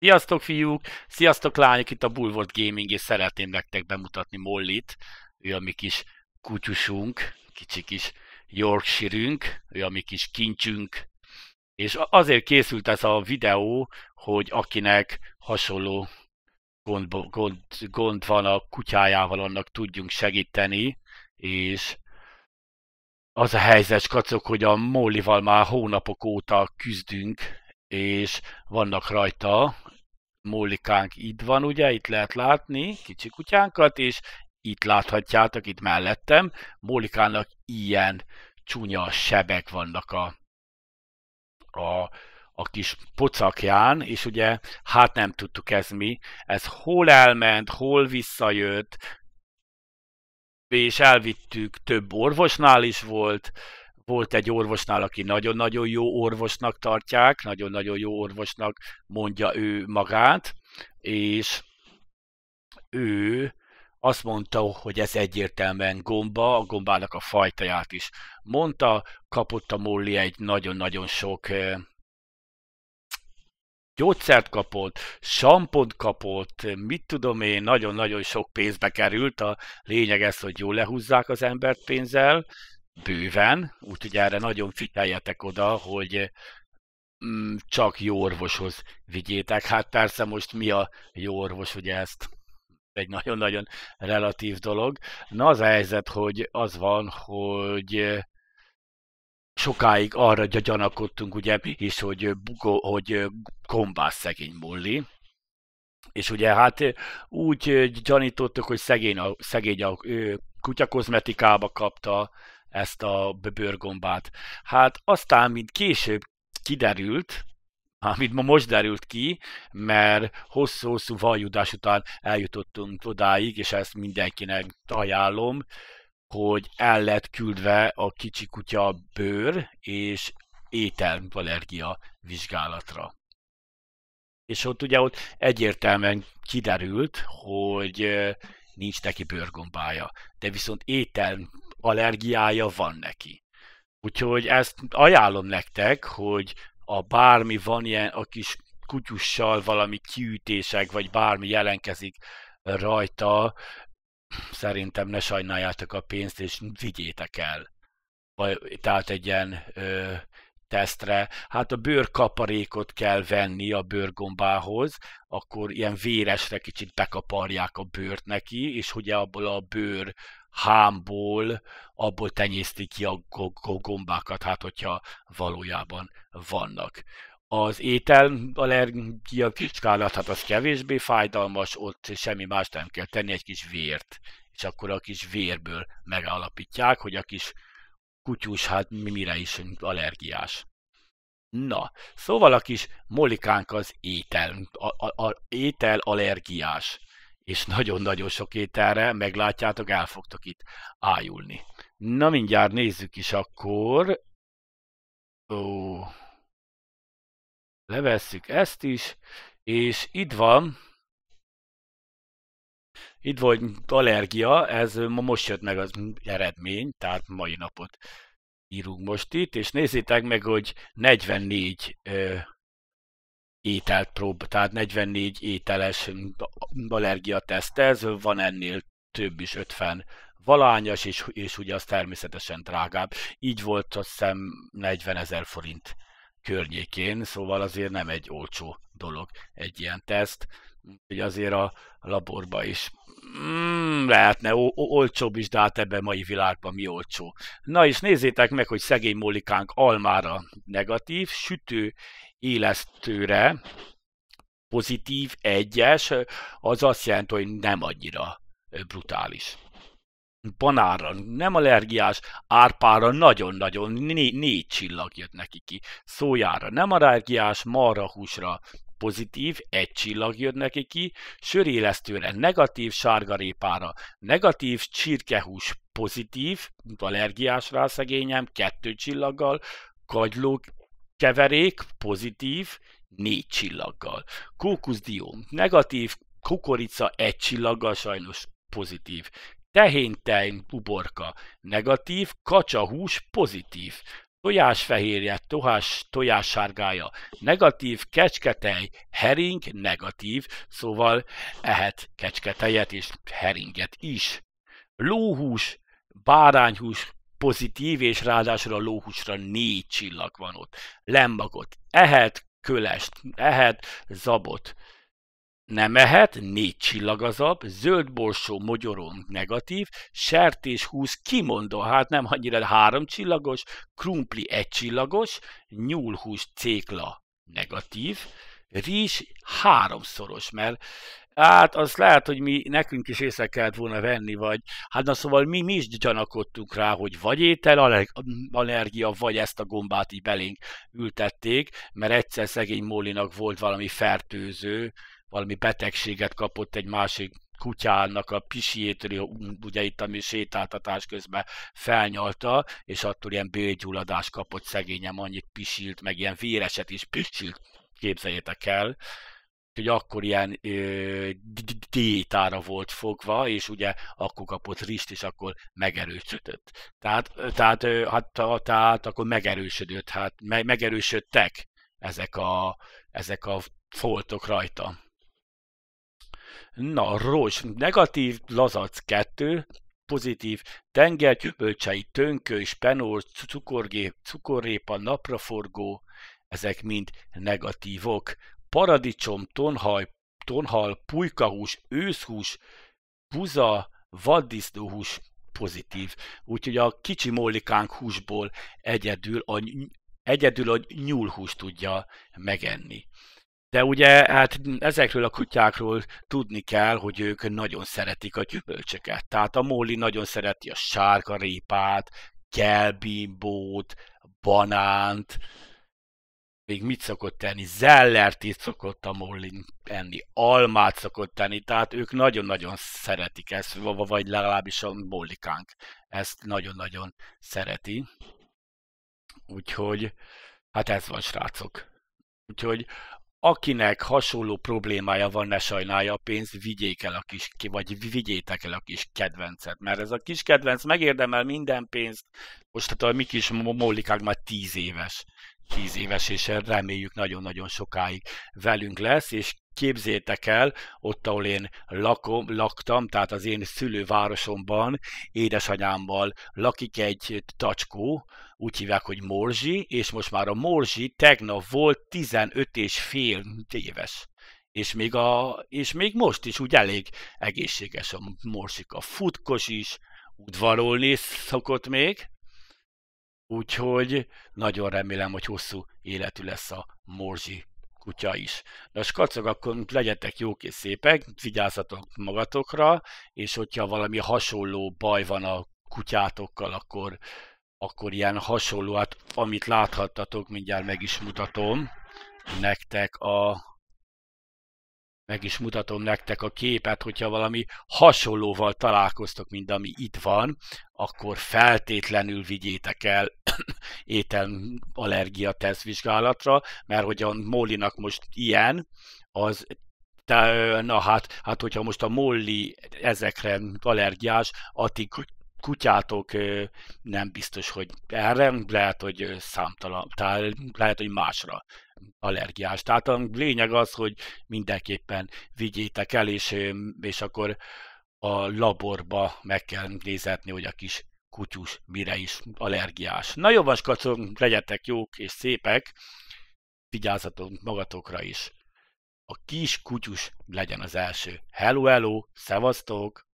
Sziasztok fiúk, sziasztok lányok, itt a Bulwark Gaming, és szeretném nektek bemutatni Mollit, ő a mi kis kutyusunk, kicsi kis Yorkshire-ünk, ő a mi kis kincsünk, és azért készült ez a videó, hogy akinek hasonló gond, gond, gond van a kutyájával, annak tudjunk segíteni, és az a helyzet, kacok, hogy a Mollival már hónapok óta küzdünk, és vannak rajta mólikánk itt van, ugye, itt lehet látni kicsi kutyánkat, és itt láthatjátok, itt mellettem, Mólikának ilyen csúnya sebek vannak a, a, a kis pocakján, és ugye, hát nem tudtuk ez mi, ez hol elment, hol visszajött, és elvittük, több orvosnál is volt, volt egy orvosnál, aki nagyon-nagyon jó orvosnak tartják, nagyon-nagyon jó orvosnak mondja ő magát, és ő azt mondta, hogy ez egyértelműen gomba, a gombának a fajtaját is mondta, kapott a Molly egy nagyon-nagyon sok eh, gyógyszert kapott, sampont kapott, mit tudom én, nagyon-nagyon sok pénzbe került, a lényeg ez, hogy jól lehúzzák az embert pénzzel, bőven, úgyhogy erre nagyon figyeljetek oda, hogy mm, csak jó orvoshoz vigyétek. Hát persze most mi a jó orvos, ugye ezt egy nagyon-nagyon relatív dolog. Na az a helyzet, hogy az van, hogy sokáig arra gyanakodtunk, ugye, is, hogy, bugó, hogy gombás szegény mulli, és ugye hát úgy gyanítottuk, hogy szegény a, szegény a kutyakozmetikába kapta, ezt a bőrgombát. Hát aztán, mint később kiderült, amit ma most derült ki, mert hosszú-hosszú vajudás után eljutottunk odáig, és ezt mindenkinek ajánlom, hogy el lett küldve a kicsi kutya bőr és ételvalergia vizsgálatra. És ott ugye ott egyértelműen kiderült, hogy nincs neki bőrgombája, de viszont étel allergiája van neki. Úgyhogy ezt ajánlom nektek, hogy a bármi van ilyen a kis kutyussal valami kiütések, vagy bármi jelenkezik rajta, szerintem ne sajnáljátok a pénzt, és vigyétek el. Vagy, tehát egy ilyen ö, tesztre. Hát a bőrkaparékot kell venni a bőrgombához, akkor ilyen véresre kicsit bekaparják a bőrt neki, és ugye abból a bőr hámból, abból tenyészti ki a gombákat, hát hogyha valójában vannak. Az étel allergia kicskálat, hát az kevésbé fájdalmas, ott semmi más nem kell tenni, egy kis vért. És akkor a kis vérből megállapítják, hogy a kis kutyus hát mire is allergiás. Na, szóval a kis molikánk az étel, a, a, a, étel allergiás és nagyon-nagyon sok ételre, meglátjátok, el fogtok itt ájulni. Na mindjárt nézzük is akkor. Ó, levesszük ezt is, és itt van, itt volt allergia, ez ma most jött meg az eredmény, tehát mai napot írunk most itt, és nézzétek meg, hogy 44 ö, ételt prób, tehát 44 ételes allergiatesztez, van ennél több is 50 valányos, és, és ugye az természetesen drágább. Így volt azt hiszem 40 ezer forint környékén, szóval azért nem egy olcsó dolog egy ilyen teszt, hogy azért a laborba is mm, lehetne o- olcsóbb is, de hát ebben mai világban mi olcsó. Na és nézzétek meg, hogy szegény Mólikánk almára negatív, sütő élesztőre, pozitív, egyes, az azt jelenti, hogy nem annyira brutális. Banára nem allergiás, árpára nagyon-nagyon né- négy csillag jött neki ki. Szójára nem allergiás, húsra pozitív, egy csillag jött neki ki, sörélesztőre negatív, sárgarépára negatív, csirkehús pozitív, allergiás rá szegényem, kettő csillaggal, kagylók keverék pozitív, négy csillaggal. Kókuszdió negatív, kukorica egy csillaggal sajnos pozitív. Tehéntej buborka negatív, kacsa hús pozitív. Tojásfehérje, tohás, tojássárgája negatív, kecsketej, hering negatív, szóval ehet kecsketejet és heringet is. Lóhús, bárányhús pozitív, és ráadásul a lóhúsra négy csillag van ott. Lembagot ehet, kölest ehet, zabot nem ehet, négy csillag az ab, zöld borsó mogyorom negatív, sertés 20 kimondó, hát nem annyira három csillagos, krumpli egy csillagos, nyúlhús cékla negatív, rizs háromszoros, mert hát az lehet, hogy mi nekünk is észre kellett volna venni, vagy hát na szóval mi, mi is gyanakodtunk rá, hogy vagy étel, allergia, vagy ezt a gombát így belénk ültették, mert egyszer szegény Mólinak volt valami fertőző, valami betegséget kapott egy másik kutyának a pisiétől, ugye itt, ami sétáltatás közben felnyalta, és attól ilyen bélgyulladást kapott szegényem, annyit pisilt, meg ilyen véreset is pisilt, képzeljétek el hogy akkor ilyen ö, diétára volt fogva, és ugye akkor kapott rist, és akkor megerősödött. Tehát, tehát, hát, tehát akkor megerősödött, hát me, megerősödtek ezek a, ezek a foltok rajta. Na, rossz, negatív, lazac 2, pozitív, tengergyümölcsei, tönkös, penór, cukorgép, cukorrépa, napraforgó, ezek mind negatívok paradicsom, tonhal, tonhal pulykahús, őszhús, buza, vaddisznóhús pozitív. Úgyhogy a kicsi mollikánk húsból egyedül a, egyedül a nyúlhús tudja megenni. De ugye hát ezekről a kutyákról tudni kell, hogy ők nagyon szeretik a gyümölcsöket. Tehát a Móli nagyon szereti a sárkarépát, kelbimbót, banánt, még mit szokott tenni, itt szokott a Mollin enni, almát szokott tenni, tehát ők nagyon-nagyon szeretik ezt, vagy legalábbis a Mollikánk ezt nagyon-nagyon szereti. Úgyhogy, hát ez van, srácok. Úgyhogy akinek hasonló problémája van, ne sajnálja a pénzt, vigyék el a kis, vagy vigyétek el a kis kedvencet, mert ez a kis kedvenc megérdemel minden pénzt, most hát a mi kis mollikánk már tíz éves, tíz éves, és reméljük nagyon-nagyon sokáig velünk lesz, és képzétek el, ott, ahol én lakom, laktam, tehát az én szülővárosomban édesanyámmal lakik egy tacskó, úgy hívják, hogy Morzsi, és most már a Morzsi tegnap volt 15 és fél éves. És még, a, és még most is úgy elég egészséges a morsika. Futkos is, udvarolni szokott még, Úgyhogy nagyon remélem, hogy hosszú életű lesz a Morzsi kutya is. Na, most akkor legyetek jók és szépek, vigyázzatok magatokra, és hogyha valami hasonló baj van a kutyátokkal, akkor, akkor ilyen hasonló, hát amit láthattatok, mindjárt meg is mutatom nektek a meg is mutatom nektek a képet, hogyha valami hasonlóval találkoztok, mint ami itt van, akkor feltétlenül vigyétek el ételallergia tesztvizsgálatra, mert hogy a Mólinak most ilyen, az te, na hát, hát hogyha most a molli ezekre allergiás, addig, hogy kutyátok nem biztos, hogy erre, lehet, hogy számtalan, tehát lehet, hogy másra allergiás. Tehát a lényeg az, hogy mindenképpen vigyétek el, és, és akkor a laborba meg kell nézetni, hogy a kis kutyus mire is allergiás. Na jó, vaskacok, legyetek jók és szépek, vigyázzatok magatokra is. A kis kutyus legyen az első. Hello, hello, szevasztok!